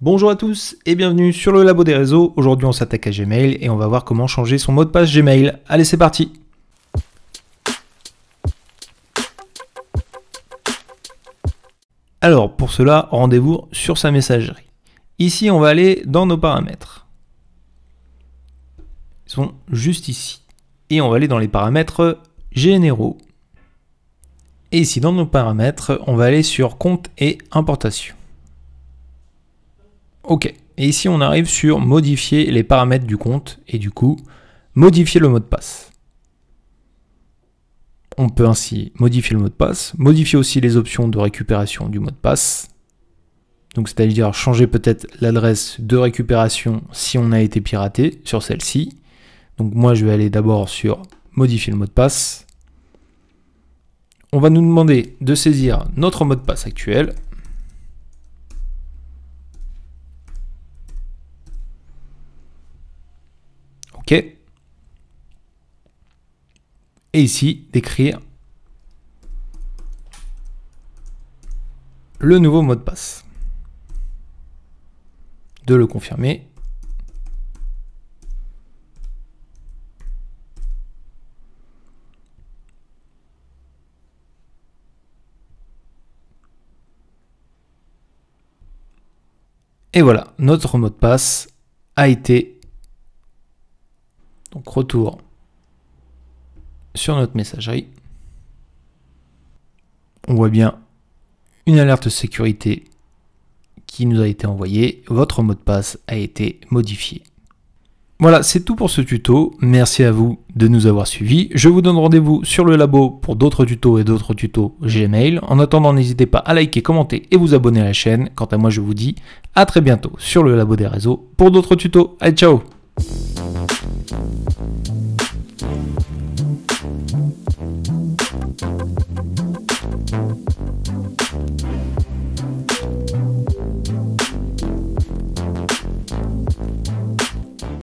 Bonjour à tous et bienvenue sur le labo des réseaux. Aujourd'hui on s'attaque à Gmail et on va voir comment changer son mot de passe Gmail. Allez c'est parti Alors pour cela rendez-vous sur sa messagerie. Ici on va aller dans nos paramètres. Ils sont juste ici. Et on va aller dans les paramètres généraux. Et ici dans nos paramètres, on va aller sur compte et importation. OK. Et ici, on arrive sur modifier les paramètres du compte et du coup, modifier le mot de passe. On peut ainsi modifier le mot de passe, modifier aussi les options de récupération du mot de passe. Donc c'est-à-dire changer peut-être l'adresse de récupération si on a été piraté sur celle-ci. Donc moi je vais aller d'abord sur modifier le mot de passe. On va nous demander de saisir notre mot de passe actuel, et ici d'écrire le nouveau mot de passe. De le confirmer. Et voilà, notre mot de passe a été donc retour sur notre messagerie. On voit bien une alerte sécurité qui nous a été envoyée. Votre mot de passe a été modifié. Voilà, c'est tout pour ce tuto. Merci à vous de nous avoir suivis. Je vous donne rendez-vous sur le labo pour d'autres tutos et d'autres tutos Gmail. En attendant, n'hésitez pas à liker, commenter et vous abonner à la chaîne. Quant à moi, je vous dis à très bientôt sur le labo des réseaux pour d'autres tutos. Allez, ciao